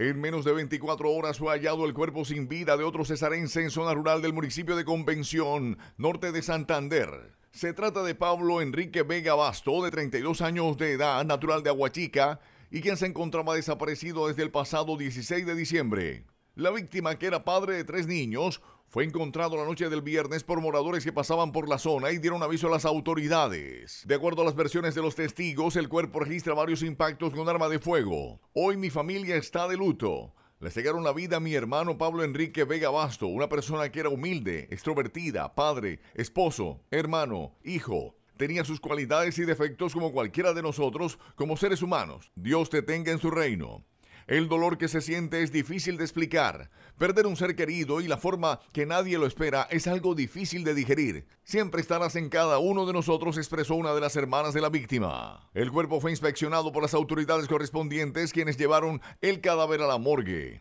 En menos de 24 horas fue hallado el cuerpo sin vida de otro cesarense en zona rural del municipio de Convención, norte de Santander. Se trata de Pablo Enrique Vega Basto, de 32 años de edad, natural de Aguachica, y quien se encontraba desaparecido desde el pasado 16 de diciembre. La víctima, que era padre de tres niños, fue encontrado la noche del viernes por moradores que pasaban por la zona y dieron aviso a las autoridades. De acuerdo a las versiones de los testigos, el cuerpo registra varios impactos con arma de fuego. Hoy mi familia está de luto. Le llegaron la vida a mi hermano Pablo Enrique Vega Basto, una persona que era humilde, extrovertida, padre, esposo, hermano, hijo. Tenía sus cualidades y defectos como cualquiera de nosotros, como seres humanos. Dios te tenga en su reino. El dolor que se siente es difícil de explicar. Perder un ser querido y la forma que nadie lo espera es algo difícil de digerir. Siempre estarás en cada uno de nosotros, expresó una de las hermanas de la víctima. El cuerpo fue inspeccionado por las autoridades correspondientes quienes llevaron el cadáver a la morgue.